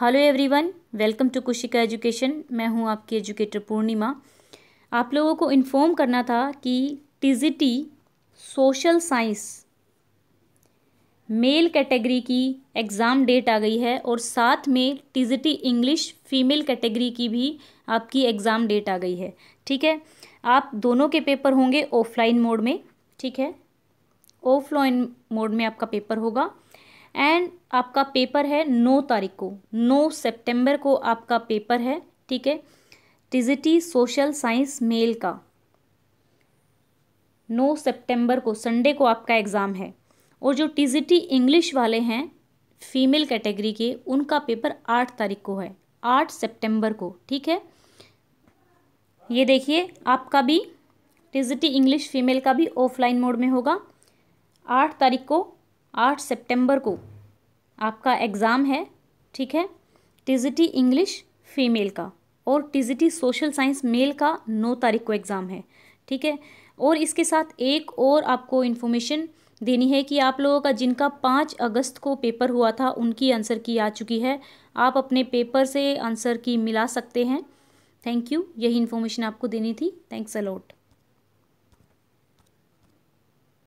hello everyone welcome to Kushika education मैं हूं आपकी एजुकेटर पूर्णिमा आप लोगों को इन्फॉर्म करना था कि TGT social science male category की एग्ज़ाम डेट आ गई है और साथ में टीजीटी इंग्लिश फीमेल कैटेगरी की भी आपकी एग्ज़ाम डेट आ गई है ठीक है आप दोनों के पेपर होंगे ऑफलाइन मोड में ठीक है ऑफलाइन मोड में आपका पेपर होगा एंड आपका पेपर है नौ तारीख को नौ सेप्टेम्बर को आपका पेपर है ठीक है टिजिटी सोशल साइंस मेल का नौ सेप्टेम्बर को संडे को आपका एग्ज़ाम है और जो टिजिटी इंग्लिश वाले हैं फीमेल कैटेगरी के उनका पेपर आठ तारीख को है आठ सितंबर को ठीक है ये देखिए आपका भी टिजिटी इंग्लिश फीमेल का भी ऑफलाइन मोड में होगा आठ तारीख को आठ सितंबर को आपका एग्ज़ाम है ठीक है टीजीटी इंग्लिश फीमेल का और टीजीटी सोशल साइंस मेल का नौ तारीख को एग्ज़ाम है ठीक है और इसके साथ एक और आपको इन्फॉर्मेशन देनी है कि आप लोगों का जिनका पाँच अगस्त को पेपर हुआ था उनकी आंसर की आ चुकी है आप अपने पेपर से आंसर की मिला सकते हैं थैंक यू यही इन्फॉर्मेशन आपको देनी थी थैंक्स अलॉट